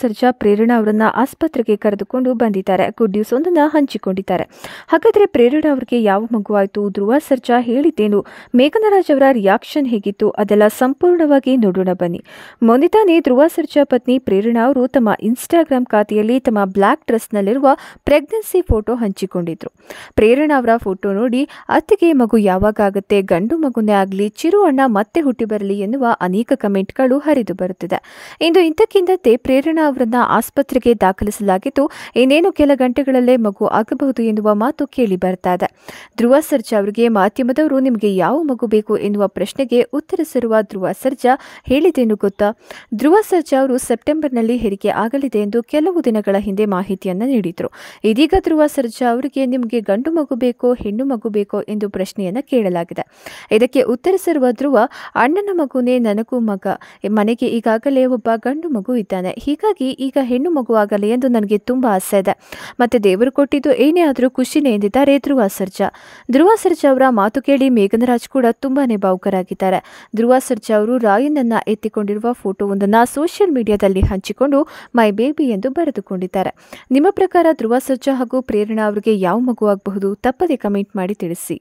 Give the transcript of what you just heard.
ಸರ್ಜಾ ಪ್ರೇರಣಾ ಅವರನ್ನ ಆಸ್ಪತ್ರೆಗೆ ಕರೆದುಕೊಂಡು ಬಂದಿದ್ದಾರೆ ಗುಡ್ ನ್ಯೂಸ್ ಒಂದನ್ನ ಹಂಚಿಕೊಂಡಿದ್ದಾರೆ ಹಾಗಾದ್ರೆ ಪ್ರೇರಣಾ ಅವರಿಗೆ ಯಾವ ಮಗು ಧ್ರುವ ಸರ್ಜಾ ಹೇಳಿದ್ದೇನು ಮೇಘನರಾಜ್ ಅವರ ರಿಯಾಕ್ಷನ್ ಹೇಗಿತ್ತು ಅದೆಲ್ಲ ಸಂಪೂರ್ಣವಾಗಿ ನೋಡೋಣ ಬನ್ನಿ ಮೊನ್ನೆ ಧ್ರುವ ಸರ್ಜಾ ಪತ್ನಿ ಪ್ರೇರಣಾ ಅವರು ತಮ್ಮ ಇನ್ಸ್ಟಾಗ್ರಾಮ್ ಖಾತೆಯಲ್ಲಿ ತಮ್ಮ ಬ್ಲ್ಯಾಕ್ ಡ್ರೆಸ್ನಲ್ಲಿರುವ ಪ್ರೆಗ್ನೆನ್ಸಿ ಫೋಟೋ ಹಂಚಿಕೊಂಡಿದ್ರು ಪ್ರೇರಣಾ ಅವರ ಫೋಟೋ ನೋಡಿ ಅತ್ತಿಗೆ ಮಗು ಯಾವಾಗ ಆಗುತ್ತೆ ಗಂಡು ಮಗುನೇ ಆಗಲಿ ಚಿರು ಅಣ್ಣ ಮತ್ತೆ ಹುಟ್ಟಿ ಬರಲಿ ಎನ್ನುವ ಅನೇಕ ಕಮೆಂಟ್ಗಳು ಹರಿದು ಬರುತ್ತಿದೆ ಇಂದು ಇಂಥಕ್ಕಿಂತ ಪ್ರೇರಣಾ ಕಾರಣ ಅವರನ್ನ ಆಸ್ಪತ್ರೆಗೆ ದಾಖಲಿಸಲಾಗಿದ್ದು ಇನ್ನೇನು ಕೆಲ ಗಂಟೆಗಳಲ್ಲೇ ಮಗು ಆಗಬಹುದು ಎನ್ನುವ ಮಾತು ಕೇಳಿ ಬರ್ತಾ ಇದೆ ಧ್ರುವ ಸರ್ಜಾ ಅವರಿಗೆ ಮಾಧ್ಯಮದವರು ನಿಮಗೆ ಯಾವ ಮಗು ಬೇಕು ಎನ್ನುವ ಪ್ರಶ್ನೆಗೆ ಉತ್ತರಿಸಿರುವ ಧ್ರುವ ಸರ್ಜಾ ಹೇಳಿದೇನು ಗೊತ್ತಾ ಧ್ರುವ ಸರ್ಜಾ ಅವರು ಸೆಪ್ಟೆಂಬರ್ನಲ್ಲಿ ಹೆರಿಗೆ ಆಗಲಿದೆ ಎಂದು ಕೆಲವು ದಿನಗಳ ಹಿಂದೆ ಮಾಹಿತಿಯನ್ನು ನೀಡಿದರು ಇದೀಗ ಧ್ರುವ ಸರ್ಜಾ ಅವರಿಗೆ ನಿಮಗೆ ಗಂಡು ಮಗು ಬೇಕೋ ಹೆಣ್ಣು ಮಗು ಬೇಕೋ ಎಂದು ಪ್ರಶ್ನೆಯನ್ನು ಕೇಳಲಾಗಿದೆ ಇದಕ್ಕೆ ಉತ್ತರಿಸಿರುವ ಧ್ರುವ ಅಣ್ಣನ ಮಗುನೇ ನನಗೂ ಮಗ ಮನೆಗೆ ಈಗಾಗಲೇ ಒಬ್ಬ ಗಂಡು ಮಗು ಇದ್ದಾನೆ ಹೀಗಾಗಿ ಹಾಗಾಗಿ ಈಗ ಹೆಣ್ಣು ಮಗುವಾಗಲಿ ಎಂದು ನನಗೆ ತುಂಬ ಆಸೆ ಇದೆ ಮತ್ತೆ ದೇವರು ಕೊಟ್ಟಿದ್ದು ಏನೇ ಆದರೂ ಖುಷಿನೇ ಎಂದಿದ್ದಾರೆ ಧ್ರುವ ಸರ್ಜಾ ಧ್ರುವ ಸರ್ಜಾ ಅವರ ಮಾತು ಕೇಳಿ ಮೇಘನರಾಜ್ ಕೂಡ ತುಂಬಾನೇ ಭಾವುಕರಾಗಿದ್ದಾರೆ ಧ್ರುವ ಸರ್ಜಾ ಅವರು ರಾಯನನ್ನ ಎತ್ತಿಕೊಂಡಿರುವ ಫೋಟೋವೊಂದನ್ನು ಸೋಷಿಯಲ್ ಮೀಡಿಯಾದಲ್ಲಿ ಹಂಚಿಕೊಂಡು ಮೈ ಬೇಬಿ ಎಂದು ಬರೆದುಕೊಂಡಿದ್ದಾರೆ ನಿಮ್ಮ ಪ್ರಕಾರ ಧ್ರುವ ಸರ್ಜಾ ಹಾಗೂ ಪ್ರೇರಣಾ ಅವರಿಗೆ ಯಾವ ಮಗುವಾಗಬಹುದು ತಪ್ಪದೆ ಕಮೆಂಟ್ ಮಾಡಿ ತಿಳಿಸಿ